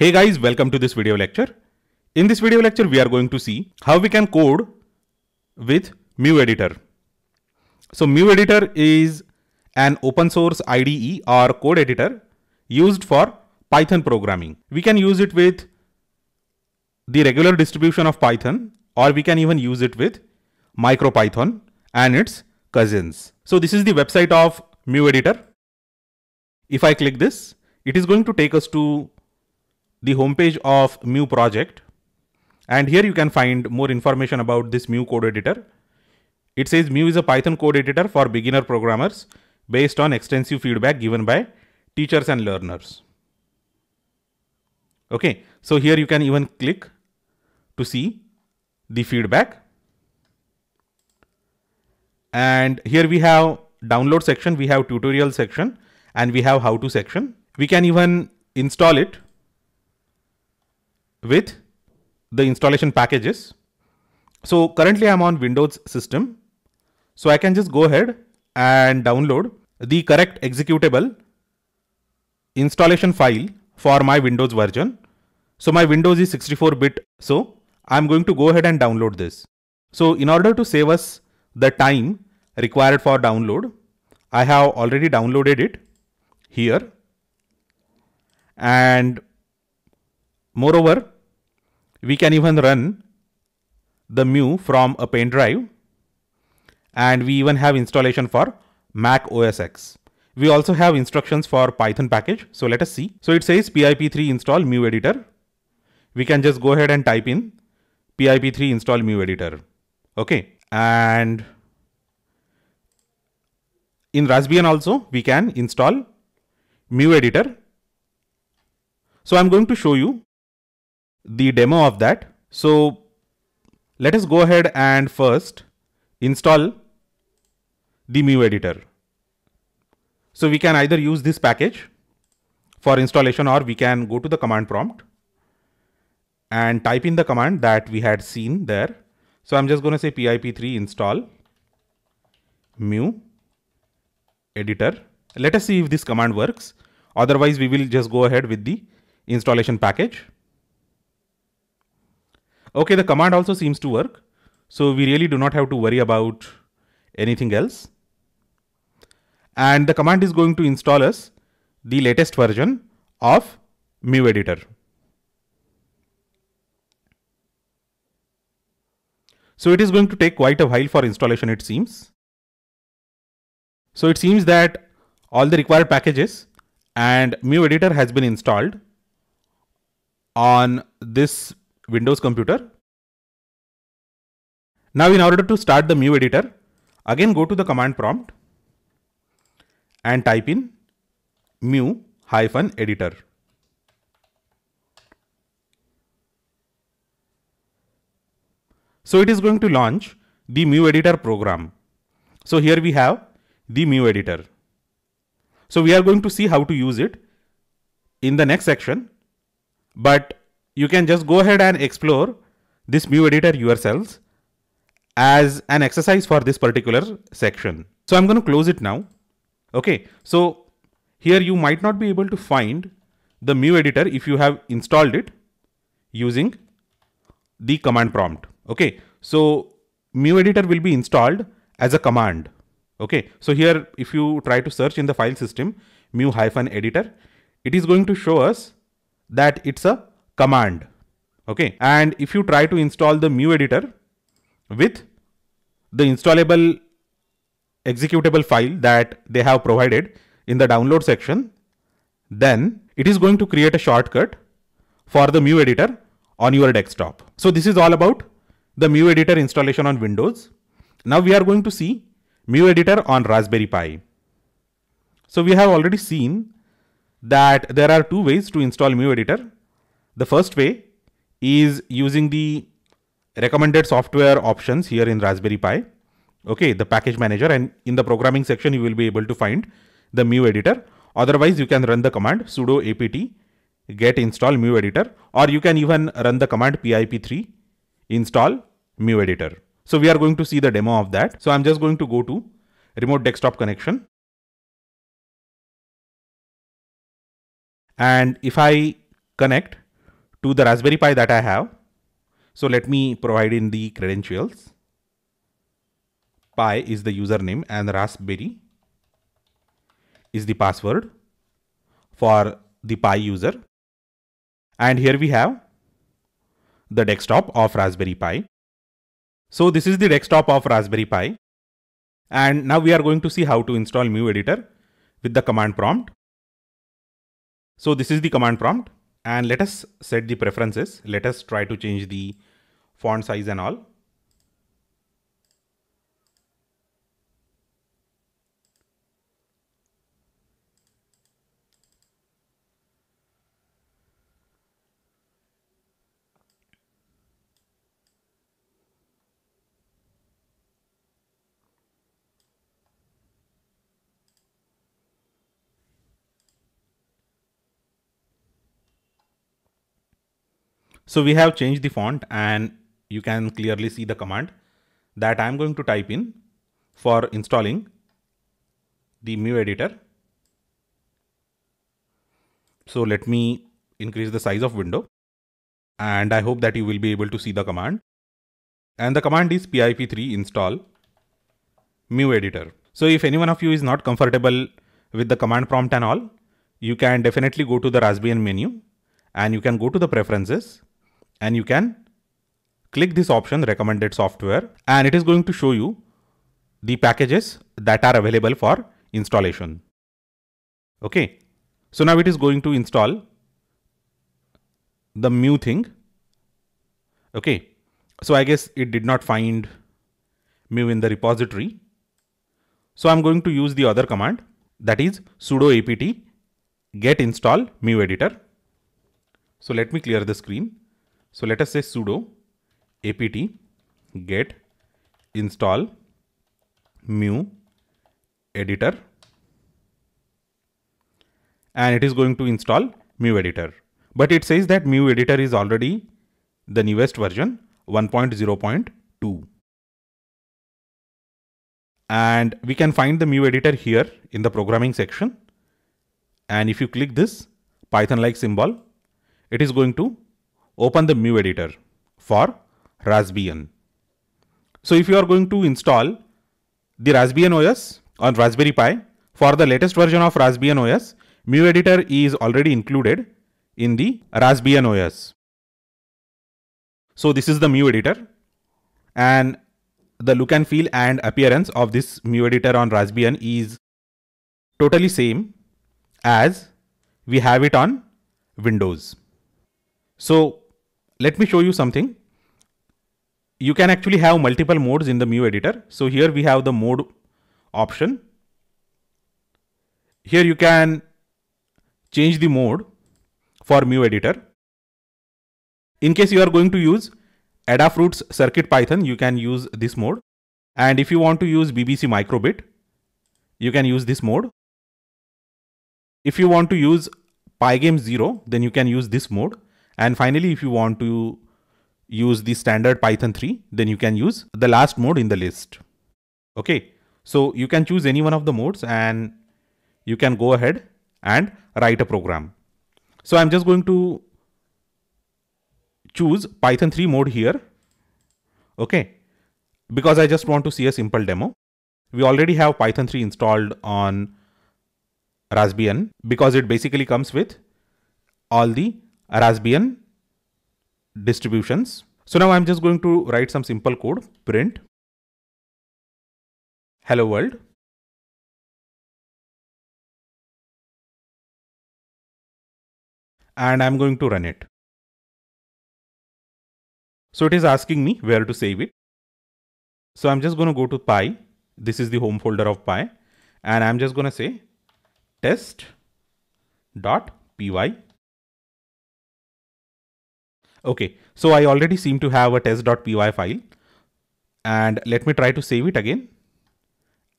Hey guys, welcome to this video lecture. In this video lecture, we are going to see how we can code with Mu Editor. So Mu Editor is an open source IDE or code editor used for Python programming. We can use it with the regular distribution of Python or we can even use it with MicroPython and its cousins. So this is the website of Mu Editor. If I click this, it is going to take us to the homepage of Mu project. And here you can find more information about this Mu code editor. It says Mu is a Python code editor for beginner programmers based on extensive feedback given by teachers and learners. Okay, so here you can even click to see the feedback. And here we have download section, we have tutorial section, and we have how to section. We can even install it with the installation packages. So currently I'm on Windows system. So I can just go ahead and download the correct executable installation file for my Windows version. So my Windows is 64 bit. So I'm going to go ahead and download this. So in order to save us the time required for download, I have already downloaded it here. And moreover, we can even run the mu from a pen drive and we even have installation for Mac OS X. We also have instructions for Python package. So let us see. So it says pip3 install mu editor. We can just go ahead and type in pip3 install mu editor. Okay. And in Raspbian also we can install mu editor. So I'm going to show you the demo of that. So let us go ahead and first install the MU editor. So we can either use this package for installation or we can go to the command prompt and type in the command that we had seen there. So I'm just going to say pip3 install mu editor. Let us see if this command works. Otherwise, we will just go ahead with the installation package. Okay, the command also seems to work. So we really do not have to worry about anything else. And the command is going to install us the latest version of Mu editor. So it is going to take quite a while for installation it seems. So it seems that all the required packages and Mu editor has been installed on this Windows computer. Now in order to start the MU editor, again go to the command prompt and type in mu hyphen editor. So it is going to launch the mu editor program. So here we have the mu editor. So we are going to see how to use it in the next section, but you can just go ahead and explore this mu editor yourselves as an exercise for this particular section. So I'm going to close it now. Okay, so here you might not be able to find the mu editor if you have installed it using the command prompt. Okay, so mu editor will be installed as a command. Okay, so here if you try to search in the file system mu hyphen editor, it is going to show us that it's a command. Okay. And if you try to install the mu editor with the installable executable file that they have provided in the download section, then it is going to create a shortcut for the mu editor on your desktop. So this is all about the mu editor installation on Windows. Now we are going to see mu editor on Raspberry Pi. So we have already seen that there are two ways to install mu editor. The first way is using the recommended software options here in Raspberry Pi. Okay, the package manager and in the programming section, you will be able to find the mu editor. Otherwise, you can run the command sudo apt get install mu editor or you can even run the command pip3 install mu editor. So we are going to see the demo of that. So I'm just going to go to remote desktop connection. And if I connect, to the Raspberry Pi that I have. So let me provide in the credentials. Pi is the username and Raspberry is the password for the Pi user. And here we have the desktop of Raspberry Pi. So this is the desktop of Raspberry Pi. And now we are going to see how to install MU editor with the command prompt. So this is the command prompt and let us set the preferences. Let us try to change the font size and all. So we have changed the font and you can clearly see the command that I'm going to type in for installing the Mu editor. So let me increase the size of window and I hope that you will be able to see the command. And the command is pip3 install mu editor. So if anyone of you is not comfortable with the command prompt and all, you can definitely go to the Raspbian menu and you can go to the preferences and you can click this option recommended software and it is going to show you the packages that are available for installation. Okay. So now it is going to install the mu thing. Okay. So I guess it did not find mu in the repository. So I'm going to use the other command that is sudo apt get install mu editor. So let me clear the screen. So let us say sudo apt get install mu editor and it is going to install mu editor. But it says that mu editor is already the newest version 1.0.2 and we can find the mu editor here in the programming section and if you click this python like symbol it is going to open the mu editor for Raspbian. So if you are going to install the Raspbian OS on Raspberry Pi, for the latest version of Raspbian OS, mu editor is already included in the Raspbian OS. So this is the mu editor and the look and feel and appearance of this mu editor on Raspbian is totally same as we have it on Windows. So let me show you something. You can actually have multiple modes in the Mu editor. So here we have the mode option. Here you can change the mode for Mu editor. In case you are going to use Adafruit's Circuit Python, you can use this mode. And if you want to use BBC Microbit, you can use this mode. If you want to use Pygame 0, then you can use this mode. And finally, if you want to use the standard Python 3, then you can use the last mode in the list. Okay. So you can choose any one of the modes and you can go ahead and write a program. So I'm just going to choose Python 3 mode here. Okay. Because I just want to see a simple demo. We already have Python 3 installed on Raspbian because it basically comes with all the Raspbian distributions. So now I'm just going to write some simple code print hello world. And I'm going to run it. So it is asking me where to save it. So I'm just going to go to Pi. This is the home folder of Pi. And I'm just going to say test dot py Okay, so I already seem to have a test.py file and let me try to save it again.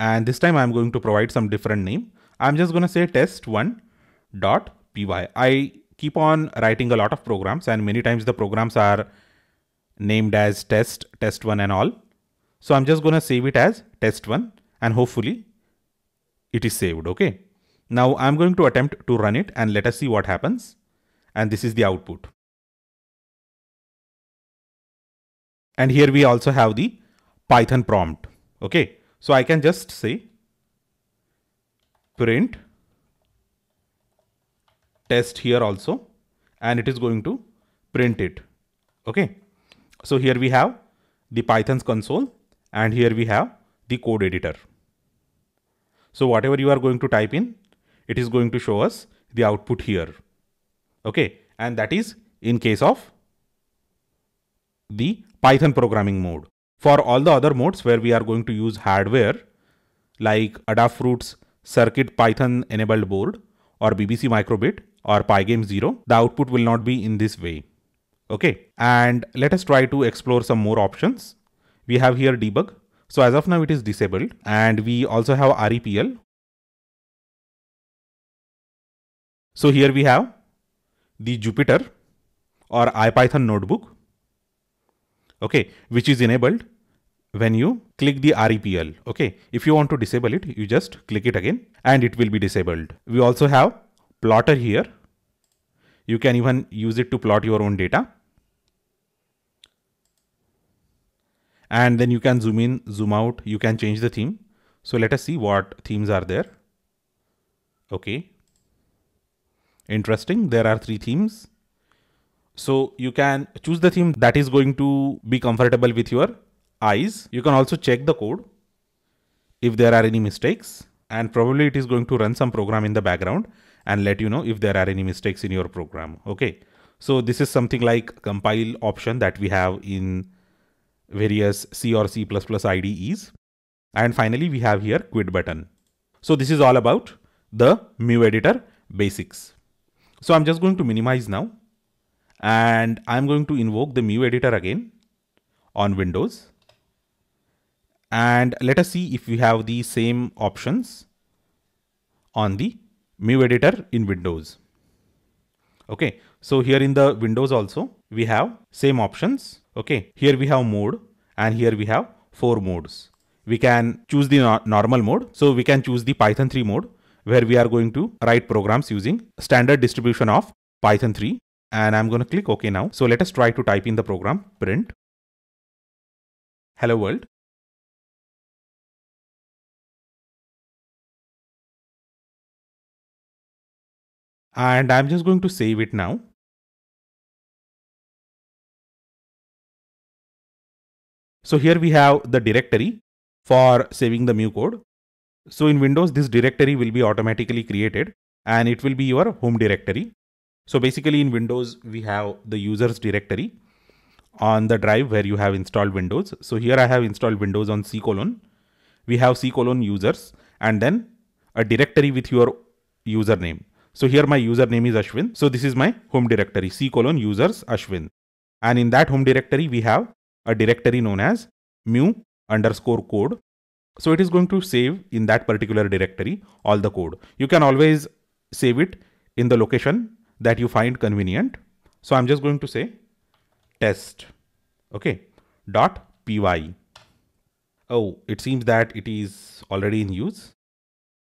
And this time I'm going to provide some different name. I'm just going to say test1.py. I keep on writing a lot of programs and many times the programs are named as test, test1 and all. So I'm just going to save it as test1 and hopefully it is saved. Okay. Now I'm going to attempt to run it and let us see what happens. And this is the output. And here we also have the Python prompt. Okay. So I can just say print test here also, and it is going to print it. Okay. So here we have the Python's console and here we have the code editor. So whatever you are going to type in, it is going to show us the output here. Okay. And that is in case of the Python programming mode. For all the other modes where we are going to use hardware like Adafruit's Circuit Python enabled board or BBC Microbit or Pygame 0, the output will not be in this way. Okay, and let us try to explore some more options. We have here debug. So as of now, it is disabled and we also have REPL. So here we have the Jupyter or IPython notebook okay, which is enabled when you click the REPL. Okay, if you want to disable it, you just click it again and it will be disabled. We also have plotter here. You can even use it to plot your own data. And then you can zoom in, zoom out, you can change the theme. So let us see what themes are there. Okay. Interesting. There are three themes. So you can choose the theme that is going to be comfortable with your eyes. You can also check the code if there are any mistakes and probably it is going to run some program in the background and let you know if there are any mistakes in your program. Okay. So this is something like compile option that we have in various C or C++ IDEs. And finally, we have here quit button. So this is all about the mu editor basics. So I'm just going to minimize now and I'm going to invoke the mu editor again on Windows. And let us see if we have the same options on the mu editor in Windows. Okay, so here in the Windows also, we have same options. Okay, here we have mode and here we have four modes. We can choose the no normal mode. So we can choose the Python 3 mode where we are going to write programs using standard distribution of Python 3 and I'm going to click OK now. So let us try to type in the program print hello world. And I'm just going to save it now. So here we have the directory for saving the mu code. So in Windows, this directory will be automatically created and it will be your home directory. So basically in Windows, we have the users directory on the drive where you have installed Windows. So here I have installed Windows on C colon. We have C colon users and then a directory with your username. So here my username is Ashwin. So this is my home directory, C colon users Ashwin. And in that home directory, we have a directory known as mu underscore code. So it is going to save in that particular directory all the code. You can always save it in the location that you find convenient. So I'm just going to say test, okay, dot py. Oh, it seems that it is already in use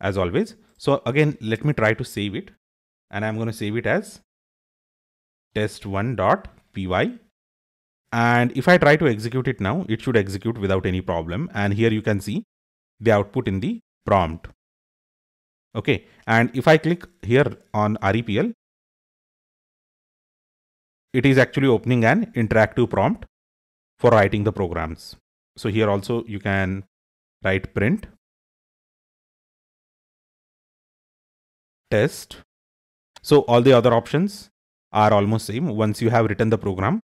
as always. So again, let me try to save it and I'm going to save it as test1 dot py. And if I try to execute it now, it should execute without any problem. And here you can see the output in the prompt. Okay. And if I click here on REPL, it is actually opening an interactive prompt for writing the programs. So here also you can write print test. So all the other options are almost same once you have written the program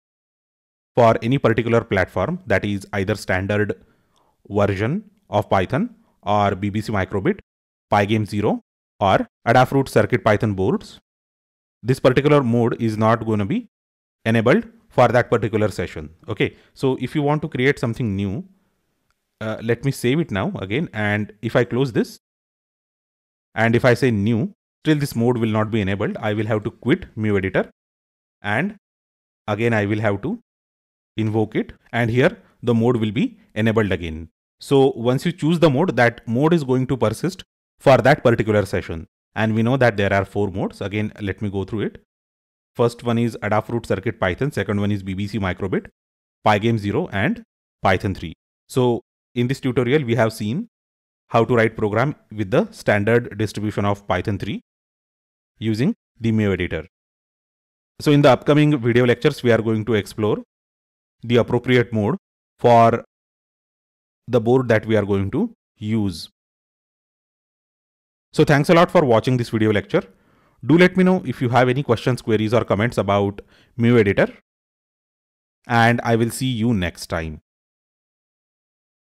for any particular platform that is either standard version of Python or BBC Microbit, Pygame 0 or Adafruit Circuit Python boards. This particular mode is not going to be enabled for that particular session. Okay. So if you want to create something new, uh, let me save it now again. And if I close this and if I say new, still this mode will not be enabled. I will have to quit Mu editor and again I will have to invoke it and here the mode will be enabled again. So once you choose the mode, that mode is going to persist for that particular session. And we know that there are four modes. Again, let me go through it. First one is Adafruit Circuit Python, second one is BBC Microbit, Pygame 0 and Python 3. So in this tutorial, we have seen how to write program with the standard distribution of Python 3 using the Mayo editor. So in the upcoming video lectures, we are going to explore the appropriate mode for the board that we are going to use. So thanks a lot for watching this video lecture. Do let me know if you have any questions, queries or comments about Editor, and I will see you next time.